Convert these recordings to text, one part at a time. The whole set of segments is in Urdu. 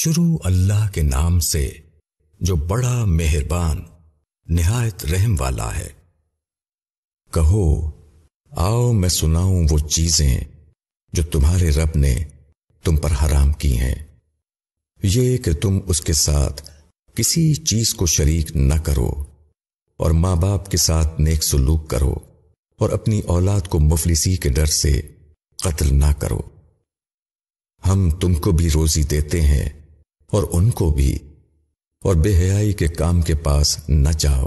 شروع اللہ کے نام سے جو بڑا مہربان نہایت رحم والا ہے کہو آؤ میں سناؤں وہ چیزیں جو تمہارے رب نے تم پر حرام کی ہیں یہ کہ تم اس کے ساتھ کسی چیز کو شریک نہ کرو اور ماں باپ کے ساتھ نیک سلوک کرو اور اپنی اولاد کو مفلسی کے ڈر سے قتل نہ کرو ہم تم کو بھی روزی دیتے ہیں اور ان کو بھی اور بے حیائی کے کام کے پاس نہ جاؤ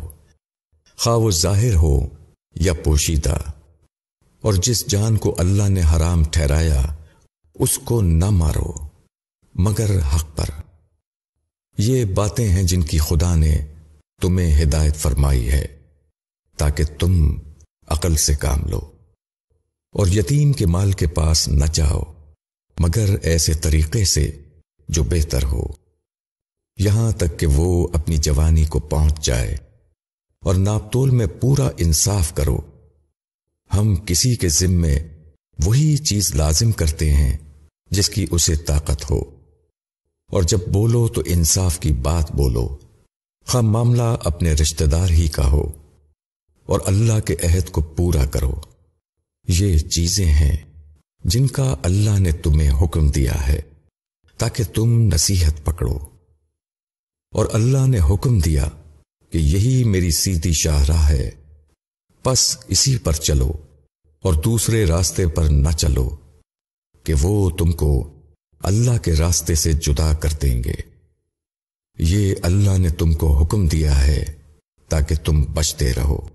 خواہ وہ ظاہر ہو یا پوشیدہ اور جس جان کو اللہ نے حرام ٹھہرایا اس کو نہ مارو مگر حق پر یہ باتیں ہیں جن کی خدا نے تمہیں ہدایت فرمائی ہے تاکہ تم عقل سے کام لو اور یتیم کے مال کے پاس نہ جاؤ مگر ایسے طریقے سے جو بہتر ہو یہاں تک کہ وہ اپنی جوانی کو پہنچ جائے اور ناپتول میں پورا انصاف کرو ہم کسی کے ذمے وہی چیز لازم کرتے ہیں جس کی اسے طاقت ہو اور جب بولو تو انصاف کی بات بولو خا معاملہ اپنے رشتے دار ہی کا ہو اور اللہ کے عہد کو پورا کرو یہ چیزیں ہیں جن کا اللہ نے تمہیں حکم دیا ہے تاکہ تم نصیحت پکڑو اور اللہ نے حکم دیا کہ یہی میری سیدھی شاہ راہ ہے بس اسی پر چلو اور دوسرے راستے پر نہ چلو کہ وہ تم کو اللہ کے راستے سے جدا کر دیں گے یہ اللہ نے تم کو حکم دیا ہے تاکہ تم بچتے رہو